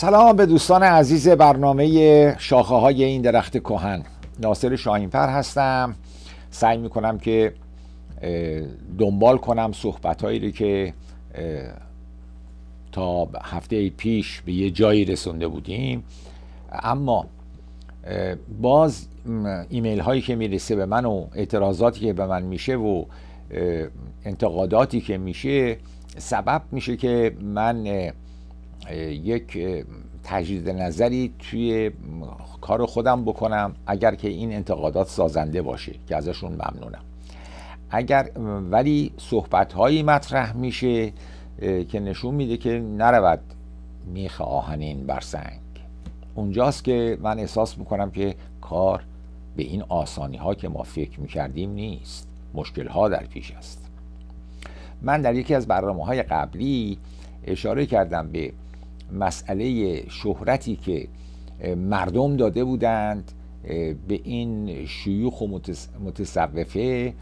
سلام به دوستان عزیز برنامه شاخه های این درخت کهن ناصر شاهینفر هستم سعی میکنم که دنبال کنم صحبت هایی رو که تا هفته پیش به یه جایی رسونده بودیم اما باز ایمیل هایی که میرسه به من و اعتراضاتی که به من میشه و انتقاداتی که میشه سبب میشه که من یک تجدید نظری توی کار خودم بکنم اگر که این انتقادات سازنده باشه که ازشون ممنونم اگر ولی صحبت مطرح میشه که نشون میده که نرود میخ آهنین بر سنگ اونجاست که من احساس میکنم که کار به این آسانی ها که ما فکر میکردیم نیست مشکل ها در پیش است من در یکی از برنامه های قبلی اشاره کردم به مسئله شهرتی که مردم داده بودند به این شیوخ و متصوفه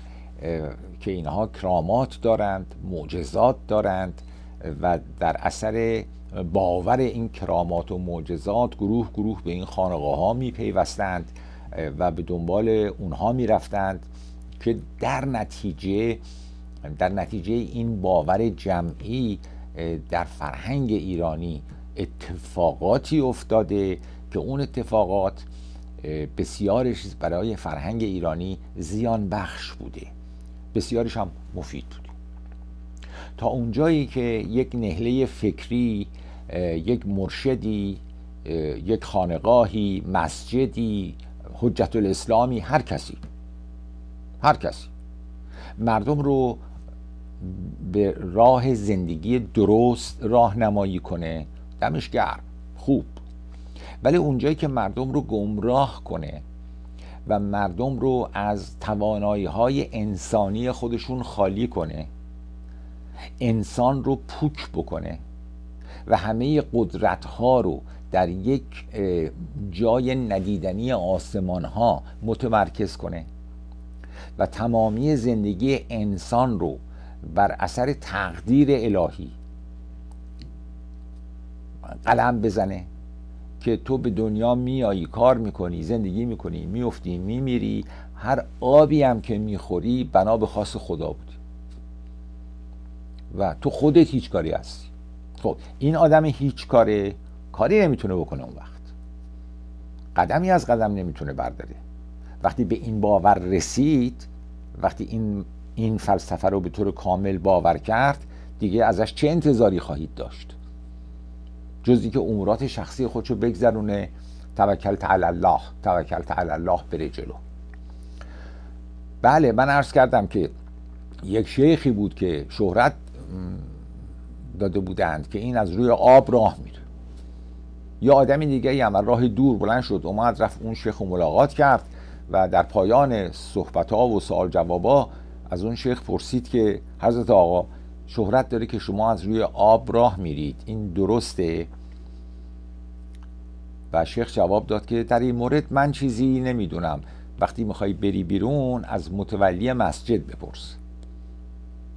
که اینها کرامات دارند معجزات دارند و در اثر باور این کرامات و معجزات گروه گروه به این خانقاه ها می پیوستند و به دنبال اونها می رفتند که در نتیجه در نتیجه این باور جمعی در فرهنگ ایرانی اتفاقاتی افتاده که اون اتفاقات بسیارش برای فرهنگ ایرانی زیان بخش بوده بسیارش هم مفید بوده تا اونجایی که یک نهله فکری یک مرشدی یک خانقاهی مسجدی حجت الاسلامی هر کسی هر کسی مردم رو به راه زندگی درست راهنمایی کنه دمش گرم خوب ولی اونجایی که مردم رو گمراه کنه و مردم رو از توانایی های انسانی خودشون خالی کنه انسان رو پوک بکنه و همه قدرت ها رو در یک جای ندیدنی آسمان ها متمرکز کنه و تمامی زندگی انسان رو بر اثر تقدیر الهی قلم بزنه که تو به دنیا میایی کار میکنی زندگی میکنی میفتی میمیری هر آبی هم که میخوری بنا به خاص خدا بود و تو خودت هیچ کاری هستی خب این آدم هیچ کاره کاری نمیتونه بکنه اون وقت قدمی از قدم نمیتونه برداره وقتی به این باور رسید وقتی این این فلسفه رو به طور کامل باور کرد دیگه ازش چه انتظاری خواهید داشت جز اینکه امورات شخصی خودشو بگذرونه توکل تعالی الله توکل تعالی الله بره جلو بله من عرض کردم که یک شیخی بود که شهرت داده بودند که این از روی آب راه میره یا آدمی دیگه عمل هم راه دور بلند شد اومد رفت اون شیخ ملاقات کرد و در پایان صحبت ها و سوال جوابا از اون شیخ پرسید که حضرت آقا شهرت داره که شما از روی آب راه میرید این درسته و شیخ جواب داد که در این مورد من چیزی نمیدونم وقتی میخوای بری بیرون از متولی مسجد بپرس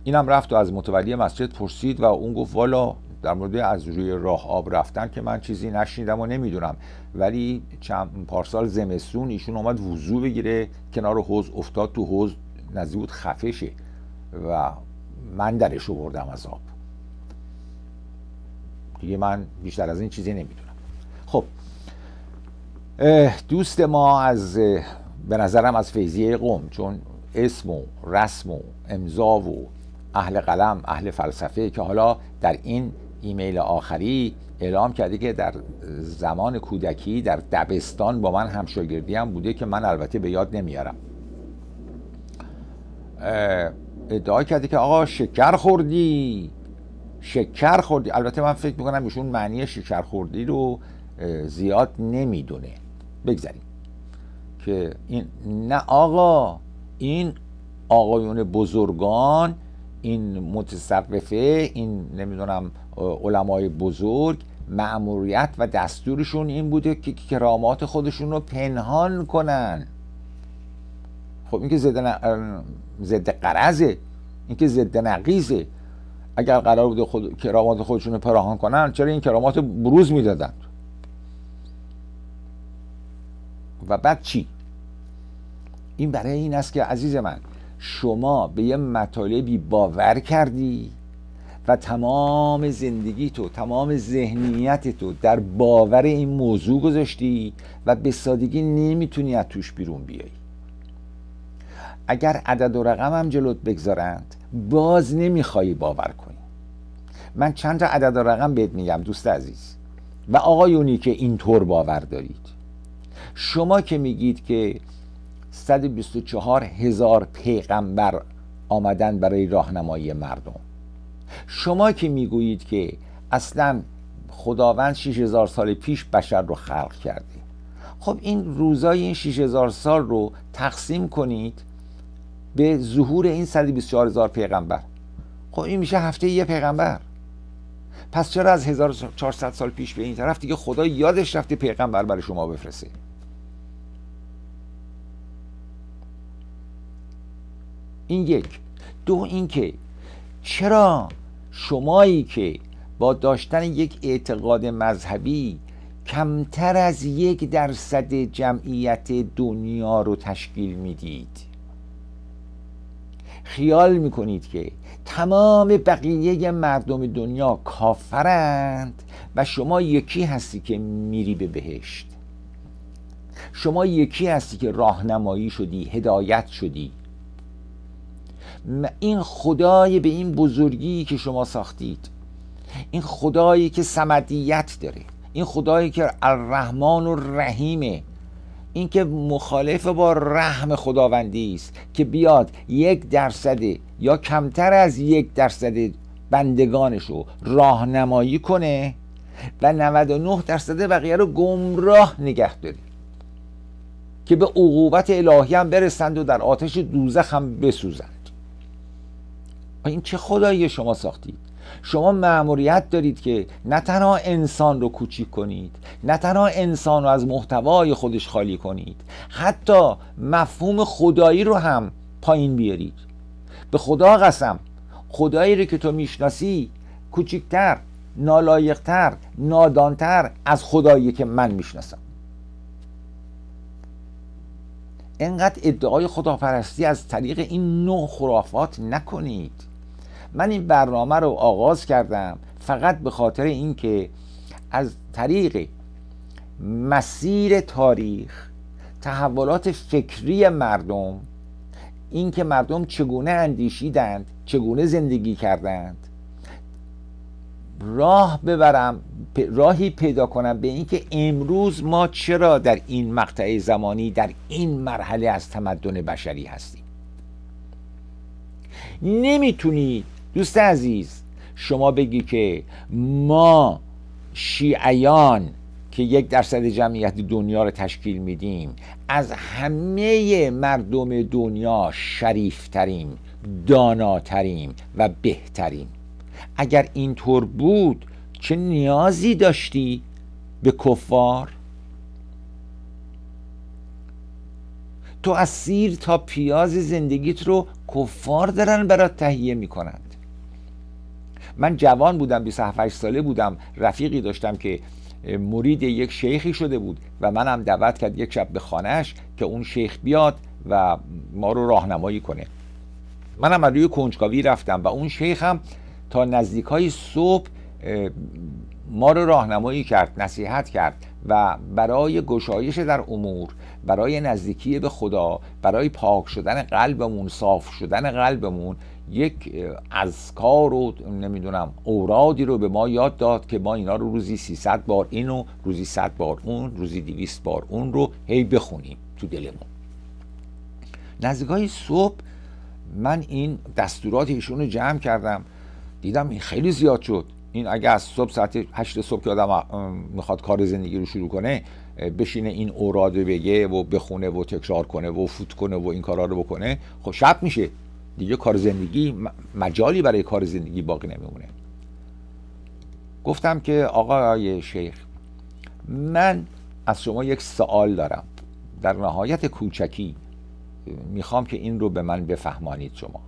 اینم رفت و از متولی مسجد پرسید و اون گفت والا در مورد از روی راه آب رفتن که من چیزی نشنیدم و نمیدونم ولی چند پارسال زمستون ایشون اومد وضو بگیره کنار حوز افتاد تو حوز نزدیک بود خفشه و من درش رو بردم از آب دیگه من بیشتر از این چیزی نمیدونم خب دوست ما از به نظرم از فیضیه قوم چون اسم و رسم و امضا و اهل قلم اهل فلسفه که حالا در این ایمیل آخری اعلام کرده که در زمان کودکی در دبستان با من همشاگردی هم بوده که من البته به یاد نمیارم ادعا کرده که آقا شکر خوردی شکر خوردی البته من فکر میکنم ایشون معنی شکر خوردی رو زیاد نمیدونه بگذاریم که این نه آقا این آقایون بزرگان این متصرفه این نمیدونم علمای بزرگ معموریت و دستورشون این بوده که کرامات خودشون رو پنهان کنن خب این که ضد ضد قرضه این که ضد نقیزه اگر قرار بوده خود... کرامات خودشون پراهان کنن چرا این کرامات بروز میدادن و بعد چی این برای این است که عزیز من شما به یه مطالبی باور کردی و تمام زندگی تو تمام ذهنیت تو در باور این موضوع گذاشتی و به سادگی نمیتونی از توش بیرون بیایی اگر عدد و هم جلوت بگذارند باز نمیخوای باور کنی من چند تا عدد و رقم بهت میگم دوست عزیز و آقایونی که اینطور باور دارید شما که میگید که 124 هزار پیغمبر آمدن برای راهنمایی مردم شما که میگویید که اصلا خداوند 6000 سال پیش بشر رو خلق کرده خب این روزای این 6000 سال رو تقسیم کنید به ظهور این 124 هزار پیغمبر خب این میشه هفته یه پیغمبر پس چرا از 1400 سال پیش به این طرف دیگه خدا یادش رفته پیغمبر برای شما بفرسته این یک دو اینکه چرا شمایی که با داشتن یک اعتقاد مذهبی کمتر از یک درصد جمعیت دنیا رو تشکیل میدید خیال میکنید که تمام بقیه مردم دنیا کافرند و شما یکی هستی که میری به بهشت شما یکی هستی که راهنمایی شدی هدایت شدی این خدای به این بزرگی که شما ساختید این خدایی که سمدیت داره این خدایی که الرحمن و رحیمه اینکه مخالف با رحم خداوندی است که بیاد یک درصد یا کمتر از یک درصد بندگانش رو راهنمایی کنه و 99 درصد بقیه رو گمراه نگه داره که به عقوبت الهی هم برسند و در آتش دوزخ هم بسوزند این چه خدایی شما ساختید شما مأموریت دارید که نه تنها انسان رو کوچیک کنید نه تنها انسان رو از محتوای خودش خالی کنید حتی مفهوم خدایی رو هم پایین بیارید به خدا قسم خدایی رو که تو میشناسی کوچیکتر نالایقتر نادانتر از خدایی که من میشناسم انقدر ادعای خداپرستی از طریق این نوع خرافات نکنید من این برنامه رو آغاز کردم فقط به خاطر اینکه از طریق مسیر تاریخ تحولات فکری مردم اینکه مردم چگونه اندیشیدند چگونه زندگی کردند راه ببرم راهی پیدا کنم به اینکه امروز ما چرا در این مقطع زمانی در این مرحله از تمدن بشری هستیم نمیتونید دوست عزیز شما بگی که ما شیعیان که یک درصد جمعیت دنیا رو تشکیل میدیم از همه مردم دنیا شریفتریم داناتریم و بهتریم اگر اینطور بود چه نیازی داشتی به کفار تو از سیر تا پیاز زندگیت رو کفار دارن برات تهیه میکنن من جوان بودم 28 ساله بودم رفیقی داشتم که مرید یک شیخی شده بود و منم دعوت کرد یک شب به خانهش که اون شیخ بیاد و ما رو راهنمایی کنه منم از روی کنجکاوی رفتم و اون شیخ هم تا نزدیک های صبح ما رو راهنمایی کرد نصیحت کرد و برای گشایش در امور برای نزدیکی به خدا برای پاک شدن قلبمون صاف شدن قلبمون یک اذکار و نمیدونم اورادی رو به ما یاد داد که ما اینا رو روزی 300 بار اینو روزی 100 بار اون روزی 200 بار اون رو هی بخونیم تو دلمون نزدیکای صبح من این دستورات رو جمع کردم دیدم این خیلی زیاد شد این اگه از صبح ساعت 8 صبح که آدم میخواد کار زندگی رو شروع کنه بشینه این اوراد بگه و بخونه و تکرار کنه و فوت کنه و این کارا رو بکنه خب شب میشه دیگه کار زندگی مجالی برای کار زندگی باقی نمیمونه گفتم که آقای شیخ من از شما یک سوال دارم در نهایت کوچکی میخوام که این رو به من بفهمانید شما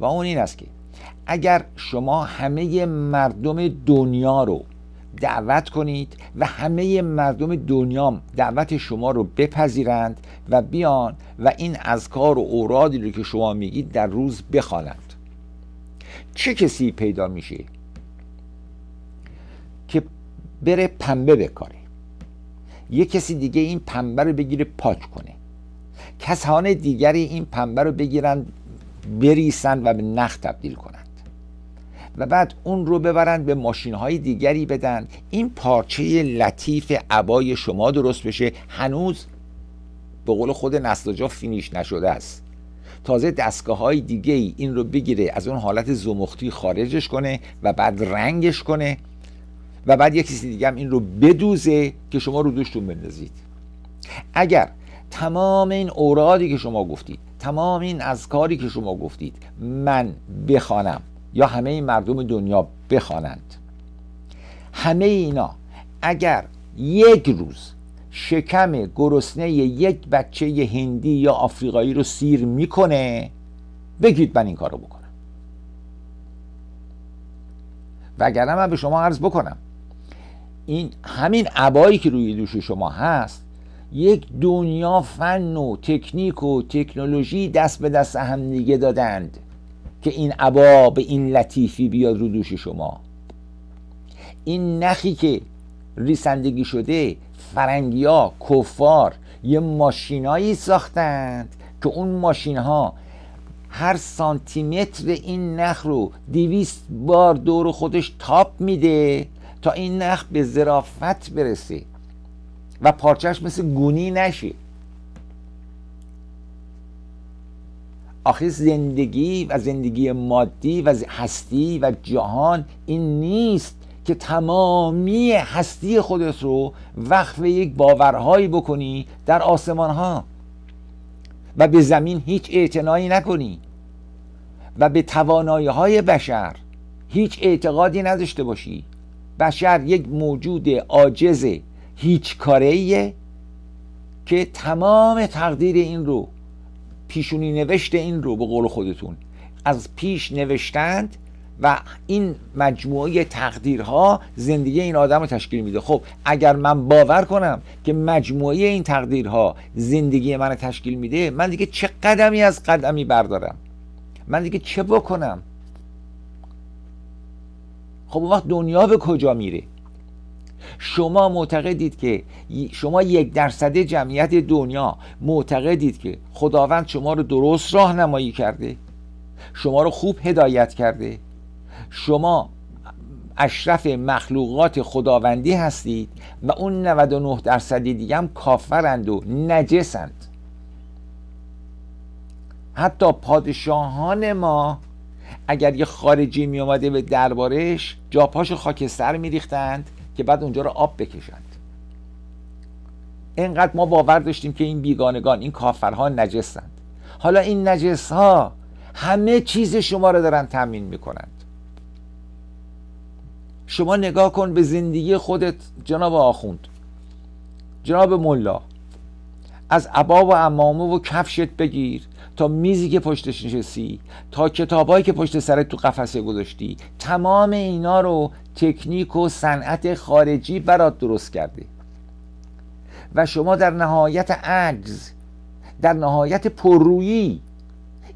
و اون این است که اگر شما همه مردم دنیا رو دعوت کنید و همه مردم دنیا دعوت شما رو بپذیرند و بیان و این اذکار و اورادی رو که شما میگید در روز بخوانند چه کسی پیدا میشه که بره پنبه بکاره یه کسی دیگه این پنبه رو بگیره پاک کنه کسان دیگری این پنبه رو بگیرند بریسن و به نخ تبدیل کنند و بعد اون رو ببرند به ماشین های دیگری بدن این پارچه لطیف عبای شما درست بشه هنوز به قول خود نسلجا فینیش نشده است تازه دستگاه های دیگه ای این رو بگیره از اون حالت زمختی خارجش کنه و بعد رنگش کنه و بعد یکی کسی دیگه هم این رو بدوزه که شما رو دوشتون بندازید اگر تمام این اورادی که شما گفتید تمام این از کاری که شما گفتید من بخوانم یا همه مردم دنیا بخوانند همه اینا اگر یک روز شکم گرسنه یک بچه هندی یا آفریقایی رو سیر میکنه بگید من این کار رو بکنم اگر من به شما عرض بکنم این همین عبایی که روی دوش شما هست یک دنیا فن و تکنیک و تکنولوژی دست به دست هم دیگه دادند که این عبا به این لطیفی بیاد رو دوش شما این نخی که ریسندگی شده فرنگیا کفار یه ماشینایی ساختند که اون ماشین ها هر سانتیمتر این نخ رو دیویست بار دور خودش تاپ میده تا این نخ به زرافت برسه و پارچهش مثل گونی نشه آخه زندگی و زندگی مادی و هستی و جهان این نیست که تمامی هستی خودت رو وقف یک باورهایی بکنی در آسمان ها و به زمین هیچ اعتنایی نکنی و به توانایی های بشر هیچ اعتقادی نداشته باشی بشر یک موجود عاجز هیچ کاریه که تمام تقدیر این رو پیشونی نوشت این رو به قول خودتون از پیش نوشتند و این مجموعه تقدیرها زندگی این آدم رو تشکیل میده خب اگر من باور کنم که مجموعه این تقدیرها زندگی من رو تشکیل میده من دیگه چه قدمی از قدمی بردارم من دیگه چه بکنم خب اون وقت دنیا به کجا میره شما معتقدید که شما یک درصد جمعیت دنیا معتقدید که خداوند شما رو درست راه نمایی کرده شما رو خوب هدایت کرده شما اشرف مخلوقات خداوندی هستید و اون 99 درصدی دیگه هم کافرند و نجسند حتی پادشاهان ما اگر یه خارجی می اومده به دربارش جاپاشو خاکستر میریختند که بعد اونجا رو آب بکشند اینقدر ما باور داشتیم که این بیگانگان این کافرها نجسند حالا این نجس ها همه چیز شما رو دارن تمین میکنند شما نگاه کن به زندگی خودت جناب آخوند جناب ملا از عبا و امامه و کفشت بگیر تا میزی که پشتش نشستی تا کتابایی که پشت سرت تو قفسه گذاشتی تمام اینا رو تکنیک و صنعت خارجی برات درست کرده و شما در نهایت عجز در نهایت پررویی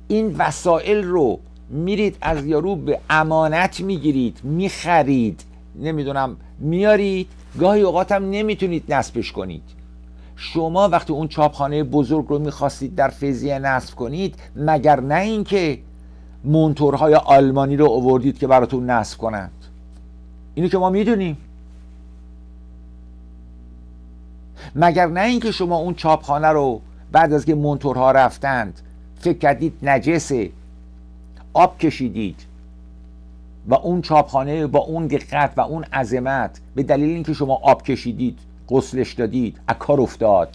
این وسایل رو میرید از یارو به امانت میگیرید میخرید نمیدونم میارید گاهی اوقات هم نمیتونید نصبش کنید شما وقتی اون چاپخانه بزرگ رو میخواستید در فیزیه نصب کنید مگر نه اینکه مونتورهای آلمانی رو اووردید که براتون نصب کنند اینو که ما میدونیم مگر نه اینکه شما اون چاپخانه رو بعد از که مونتورها رفتند فکر کردید نجسه آب کشیدید و اون چاپخانه با اون دقت و اون عظمت به دلیل اینکه شما آب کشیدید غسلش دادید اکار افتاد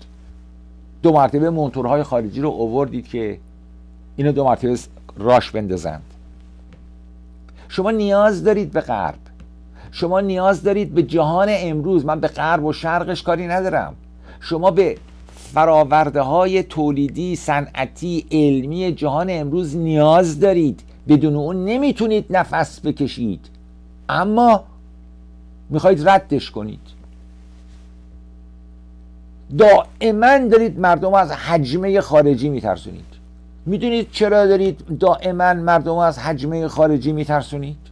دو مرتبه مونتورهای خارجی رو اووردید که اینو دو مرتبه راش بندازند شما نیاز دارید به غرب شما نیاز دارید به جهان امروز من به غرب و شرقش کاری ندارم شما به فراورده های تولیدی صنعتی علمی جهان امروز نیاز دارید بدون اون نمیتونید نفس بکشید اما میخواید ردش کنید دائما دارید مردم از حجمه خارجی میترسونید میدونید چرا دارید دائما مردم از حجمه خارجی میترسونید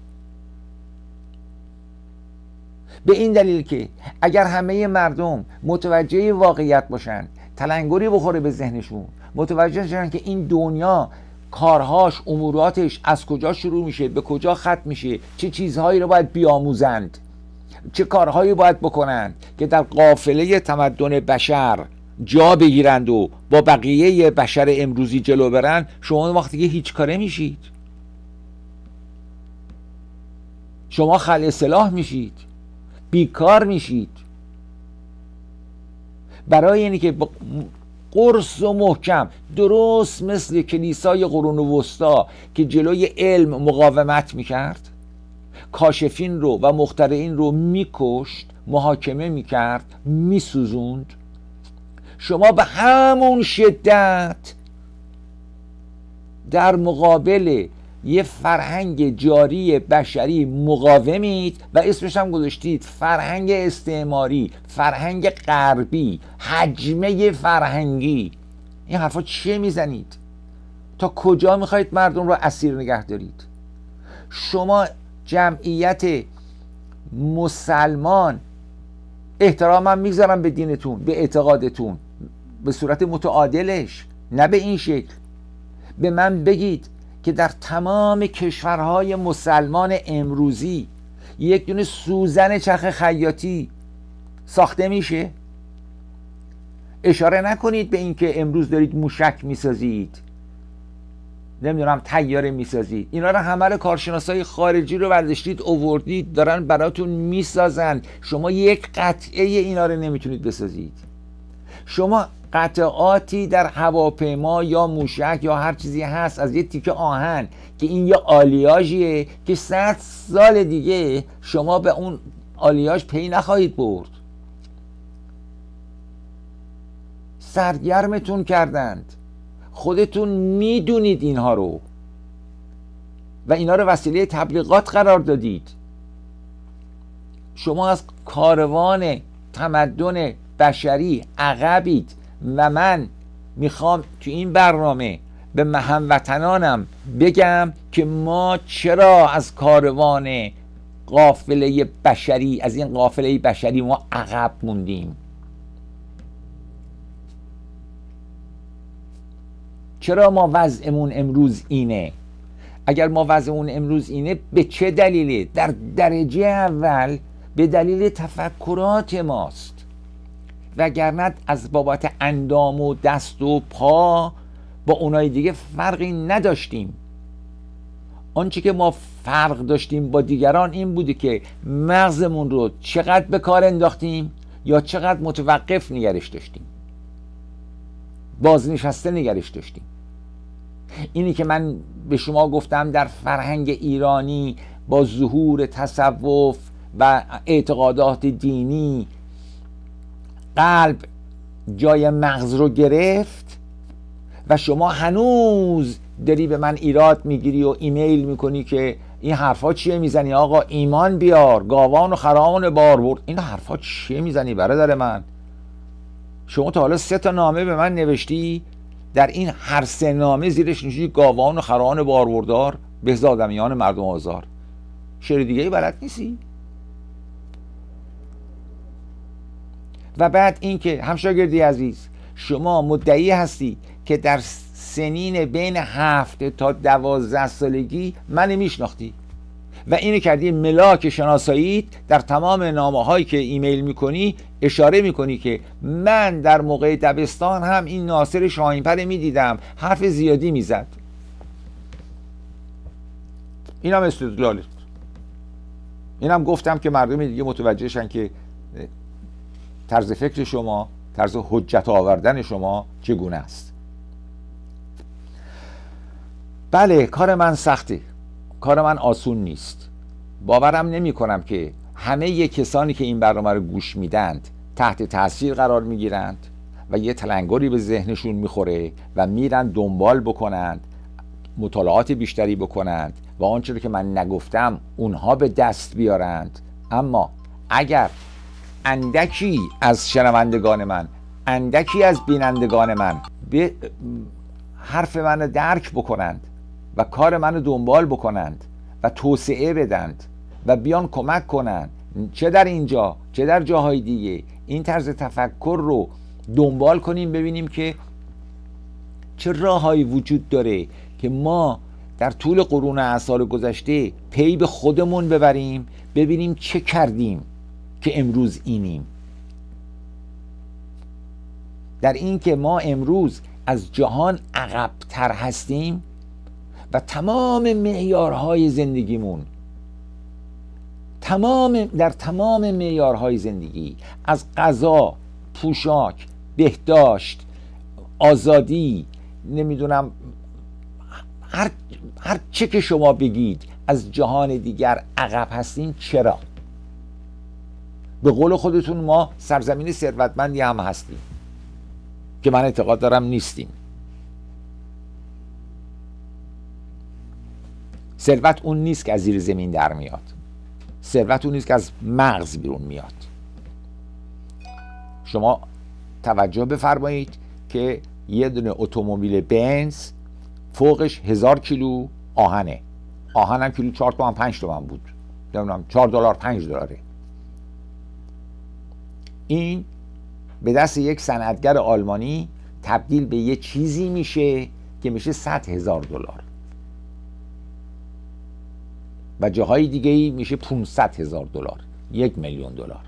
به این دلیل که اگر همه مردم متوجه واقعیت باشن تلنگری بخوره به ذهنشون متوجه شدن که این دنیا کارهاش اموراتش از کجا شروع میشه به کجا ختم میشه چه چیزهایی رو باید بیاموزند چه کارهایی باید بکنند که در قافله تمدن بشر جا بگیرند و با بقیه بشر امروزی جلو برند شما وقتی که هیچ کاره میشید شما خل اصلاح میشید بیکار میشید برای اینکه که قرص و محکم درست مثل کلیسای قرون و وسطا که جلوی علم مقاومت میکرد کاشفین رو و مخترعین رو میکشت محاکمه میکرد میسوزوند شما به همون شدت در مقابل یه فرهنگ جاری بشری مقاومید و اسمش هم گذاشتید فرهنگ استعماری فرهنگ غربی حجمه فرهنگی این حرفا چه میزنید تا کجا میخواید مردم را اسیر نگه دارید شما جمعیت مسلمان احترامم میگذارم به دینتون به اعتقادتون به صورت متعادلش نه به این شکل به من بگید که در تمام کشورهای مسلمان امروزی یک دونه سوزن چرخ خیاطی ساخته میشه اشاره نکنید به اینکه امروز دارید موشک میسازید نمیدونم تیاره میسازید اینا رو همه رو های خارجی رو برداشتید اووردید دارن براتون میسازن شما یک قطعه اینا رو نمیتونید بسازید شما قطعاتی در هواپیما یا موشک یا هر چیزی هست از یه تیکه آهن که این یه آلیاژیه که صد سال دیگه شما به اون آلیاژ پی نخواهید برد سرگرمتون کردند خودتون میدونید اینها رو و اینا رو وسیله تبلیغات قرار دادید شما از کاروان تمدن بشری عقبید و من میخوام تو این برنامه به وطنانم بگم که ما چرا از کاروان قافله بشری از این قافله بشری ما عقب موندیم چرا ما وضعمون امروز اینه اگر ما وضعمون امروز اینه به چه دلیله در درجه اول به دلیل تفکرات ماست وگرنه از بابت اندام و دست و پا با اونای دیگه فرقی نداشتیم آنچه که ما فرق داشتیم با دیگران این بوده که مغزمون رو چقدر به کار انداختیم یا چقدر متوقف نگرش داشتیم بازنشسته نگرش داشتیم اینی که من به شما گفتم در فرهنگ ایرانی با ظهور تصوف و اعتقادات دینی قلب جای مغز رو گرفت و شما هنوز داری به من ایراد میگیری و ایمیل میکنی که این حرفا چیه میزنی آقا ایمان بیار گاوان و خرامان بار برد این حرفا چیه میزنی برادر من شما تا حالا سه تا نامه به من نوشتی در این هر سه نامه زیرش نشی گاوان و خرامان باروردار زادمیان مردم آزار شعر دیگه ای بلد نیستی و بعد اینکه هم شاگردی عزیز شما مدعی هستی که در سنین بین هفت تا دوازده سالگی من میشناختی و اینو کردی ملاک شناسایی در تمام نامه هایی که ایمیل میکنی اشاره میکنی که من در موقع دبستان هم این ناصر پر میدیدم حرف زیادی میزد این هم استدلالت این هم گفتم که مردم دیگه متوجهشن که طرز فکر شما طرز حجت آوردن شما چگونه است بله کار من سخته کار من آسون نیست باورم نمی کنم که همه یه کسانی که این برنامه رو گوش میدند تحت تاثیر قرار میگیرند و یه تلنگری به ذهنشون میخوره و میرن دنبال بکنند مطالعات بیشتری بکنند و آنچه که من نگفتم اونها به دست بیارند اما اگر اندکی از شنوندگان من اندکی از بینندگان من به حرف من درک بکنند و کار من رو دنبال بکنند و توسعه بدند و بیان کمک کنند چه در اینجا چه در جاهای دیگه این طرز تفکر رو دنبال کنیم ببینیم که چه راههایی وجود داره که ما در طول قرون اعصار گذشته پی به خودمون ببریم ببینیم چه کردیم که امروز اینیم در اینکه ما امروز از جهان عقبتر هستیم و تمام معیارهای زندگیمون تمام در تمام معیارهای زندگی از غذا پوشاک بهداشت آزادی نمیدونم هر هر چه که شما بگید از جهان دیگر عقب هستیم چرا به قول خودتون ما سرزمین ثروتمندی هم هستیم که من اعتقاد دارم نیستیم ثروت اون نیست که از زیر زمین در میاد ثروت اون نیست که از مغز بیرون میاد شما توجه بفرمایید که یه دونه اتومبیل بنز فوقش هزار کیلو آهنه آهنم کیلو چهار تومن پنج تومن بود نمیدونم چهار دلار پنج دلاره این به دست یک صنعتگر آلمانی تبدیل به یه چیزی میشه که میشه 100 هزار دلار و جاهای دیگه ای میشه 500 هزار دلار یک میلیون دلار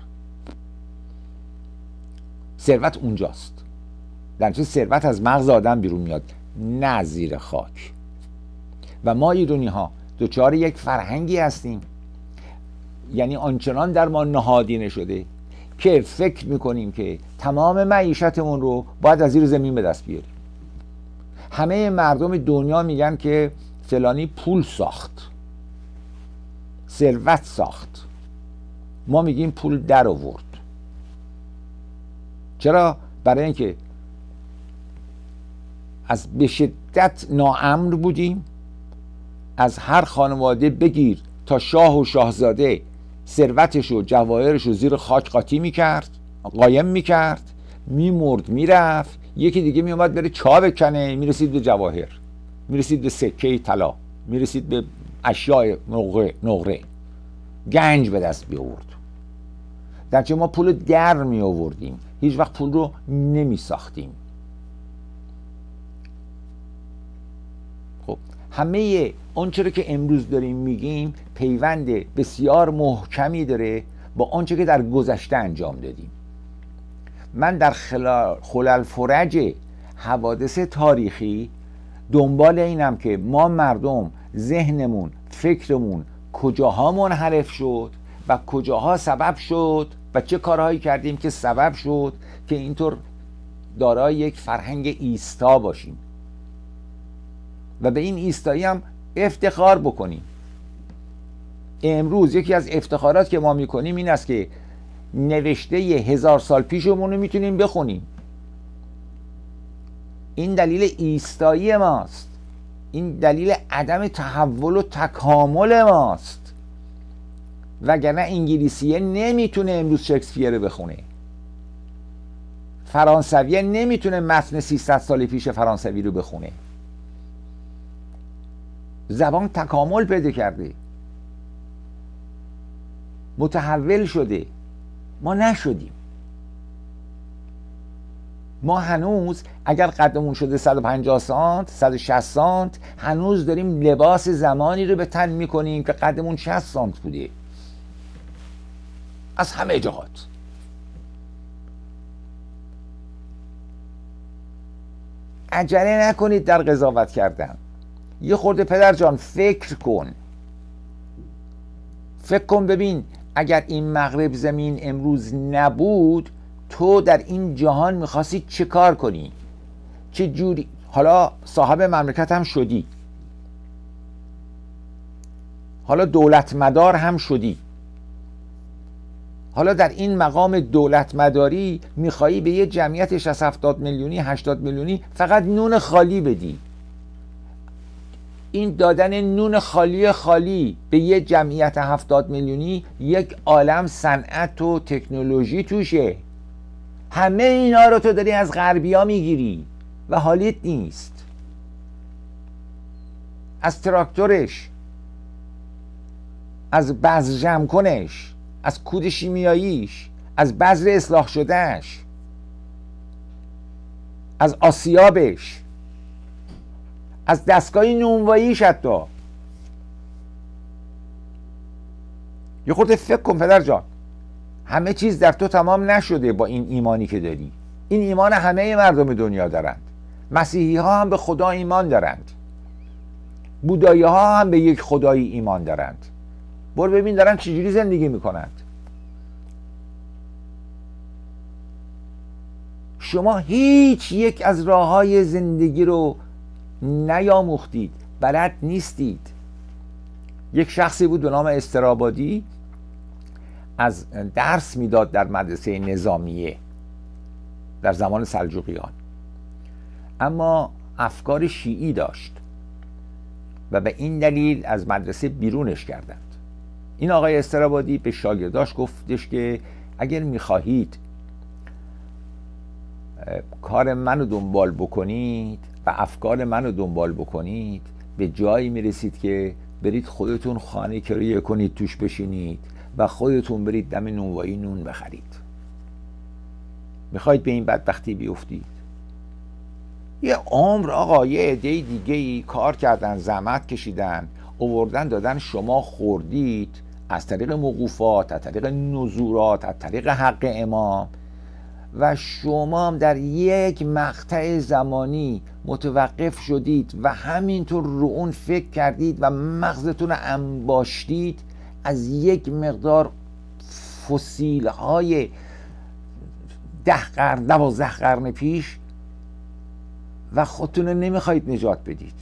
ثروت اونجاست در ثروت از مغز آدم بیرون میاد نه زیر خاک و ما ایرونی ها دوچار یک فرهنگی هستیم یعنی آنچنان در ما نهادینه شده که فکر میکنیم که تمام معیشتمون رو باید از زیر زمین به دست بیاریم همه مردم دنیا میگن که فلانی پول ساخت ثروت ساخت ما میگیم پول در آورد چرا برای اینکه از به شدت ناامن بودیم از هر خانواده بگیر تا شاه و شاهزاده ثروتش و جواهرش رو زیر خاک قاطی میکرد قایم میکرد میمرد میرفت یکی دیگه میومد بره چا بکنه میرسید به جواهر میرسید به سکه طلا میرسید به اشیاء نقره, نقره. گنج به دست بیاورد چه ما پول در می آوردیم هیچ وقت پول رو نمی ساختیم خب همه آنچه رو که امروز داریم میگیم پیوند بسیار محکمی داره با آنچه که در گذشته انجام دادیم من در خلال فرج حوادث تاریخی دنبال اینم که ما مردم ذهنمون فکرمون کجاها منحرف شد و کجاها سبب شد و چه کارهایی کردیم که سبب شد که اینطور دارای یک فرهنگ ایستا باشیم و به این ایستایی هم افتخار بکنیم امروز یکی از افتخارات که ما میکنیم این است که نوشته یه هزار سال پیشمون رو میتونیم بخونیم این دلیل ایستایی ماست این دلیل عدم تحول و تکامل ماست وگرنه انگلیسیه نمیتونه امروز شکسپیر رو بخونه فرانسویه نمیتونه متن 300 سال پیش فرانسوی رو بخونه زبان تکامل پیدا کرده متحول شده ما نشدیم ما هنوز اگر قدمون شده 150 سانت 160 سانت هنوز داریم لباس زمانی رو به تن میکنیم که قدمون 60 سانت بوده از همه جهات عجله نکنید در قضاوت کردن یه خورده پدر جان فکر کن فکر کن ببین اگر این مغرب زمین امروز نبود تو در این جهان میخواستی چه کار کنی چه جوری حالا صاحب مملکت هم شدی حالا دولت مدار هم شدی حالا در این مقام دولت مداری میخوایی به یه جمعیت 60 میلیونی 80 میلیونی فقط نون خالی بدی این دادن نون خالی خالی به یه جمعیت هفتاد میلیونی یک عالم صنعت و تکنولوژی توشه همه اینا رو تو داری از غربیا میگیری و حالیت نیست از تراکتورش از بذر کنش از کود شیمیاییش از بذر اصلاح شدهش از آسیابش از دستگاه نونواییش حتی یه خورده فکر کن پدر جان همه چیز در تو تمام نشده با این ایمانی که داری این ایمان همه مردم دنیا دارند مسیحی ها هم به خدا ایمان دارند بودایی ها هم به یک خدایی ایمان دارند برو ببین دارن چجوری زندگی میکنند شما هیچ یک از راه های زندگی رو نیاموختید بلد نیستید یک شخصی بود به نام استرابادی از درس میداد در مدرسه نظامیه در زمان سلجوقیان اما افکار شیعی داشت و به این دلیل از مدرسه بیرونش کردند این آقای استرابادی به شاگرداش گفتش که اگر میخواهید کار منو دنبال بکنید و افکار منو دنبال بکنید به جایی میرسید که برید خودتون خانه کرایه کنید توش بشینید و خودتون برید دم نونوایی نون بخرید میخواید به این بدبختی بیفتید یه عمر آقا یه عده دیگه ای کار کردن زحمت کشیدن اووردن دادن شما خوردید از طریق موقوفات از طریق نزورات از طریق حق امام و شما هم در یک مقطع زمانی متوقف شدید و همینطور رو اون فکر کردید و مغزتون رو انباشتید از یک مقدار فسیل های ده قرن دوازده قرن پیش و خودتون رو نمیخواید نجات بدید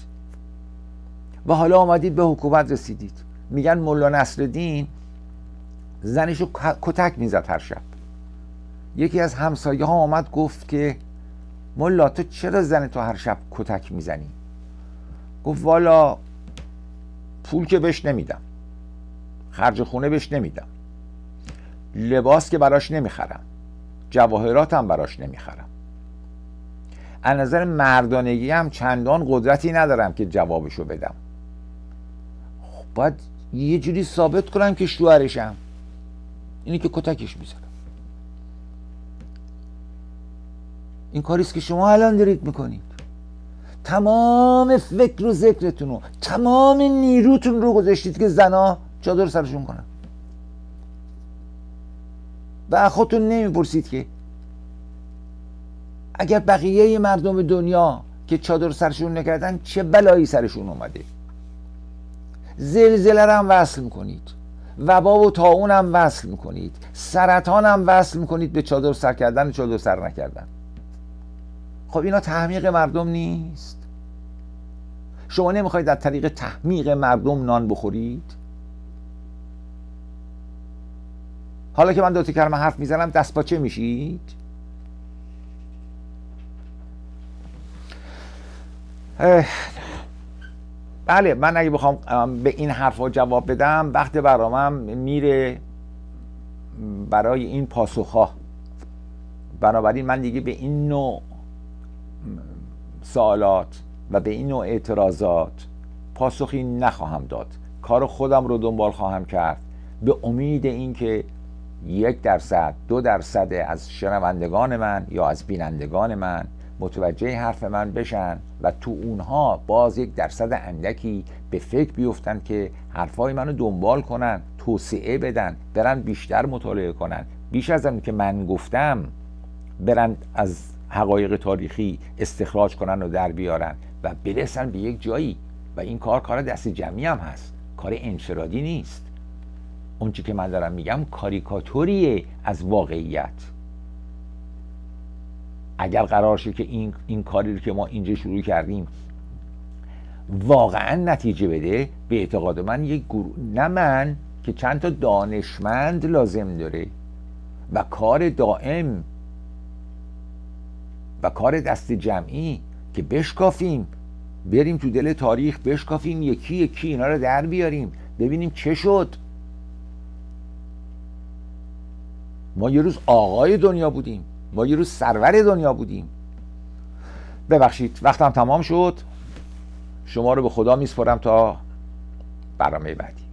و حالا آمدید به حکومت رسیدید میگن ملا نصرالدین زنشو کتک میزد هر شب یکی از همسایه ها آمد گفت که ملا تو چرا زن تو هر شب کتک میزنی گفت والا پول که بهش نمیدم خرج خونه بهش نمیدم لباس که براش نمیخرم جواهراتم براش نمیخرم از نظر مردانگی هم چندان قدرتی ندارم که جوابشو بدم خب، باید یه جوری ثابت کنم که شوهرشم اینی که کتکش میزنم این کاریست که شما الان دارید میکنید تمام فکر و ذکرتون رو تمام نیروتون رو گذاشتید که زنا چادر سرشون کنن و خودتون نمیپرسید که اگر بقیه مردم دنیا که چادر سرشون نکردن چه بلایی سرشون اومده زلزله هم وصل میکنید وبا و تاون هم وصل میکنید سرطان هم وصل میکنید به چادر سر کردن و چادر سر نکردن خب اینا تحمیق مردم نیست شما نمیخواید در طریق تحمیق مردم نان بخورید حالا که من دو کلمه حرف میزنم دست چه میشید بله من اگه بخوام به این حرفا جواب بدم وقت برامم میره برای این پاسخها بنابراین من دیگه به این نوع سوالات و به این نوع اعتراضات پاسخی نخواهم داد کار خودم رو دنبال خواهم کرد به امید اینکه یک درصد دو درصد از شنوندگان من یا از بینندگان من متوجه حرف من بشن و تو اونها باز یک درصد اندکی به فکر بیفتن که حرفای منو دنبال کنن توسعه بدن برن بیشتر مطالعه کنن بیش از اون که من گفتم برن از حقایق تاریخی استخراج کنن و در بیارن و برسن به یک جایی و این کار کار دست جمعی هم هست کار انفرادی نیست اون که من دارم میگم کاریکاتوریه از واقعیت اگر قرار شه که این, این کاری رو که ما اینجا شروع کردیم واقعا نتیجه بده به اعتقاد من یک گروه نه من که چند تا دانشمند لازم داره و کار دائم کار دست جمعی که بشکافیم بریم تو دل تاریخ بشکافیم یکی یکی اینا رو در بیاریم ببینیم چه شد ما یه روز آقای دنیا بودیم ما یه روز سرور دنیا بودیم ببخشید وقتم تمام شد شما رو به خدا میسپرم تا برنامه بعدی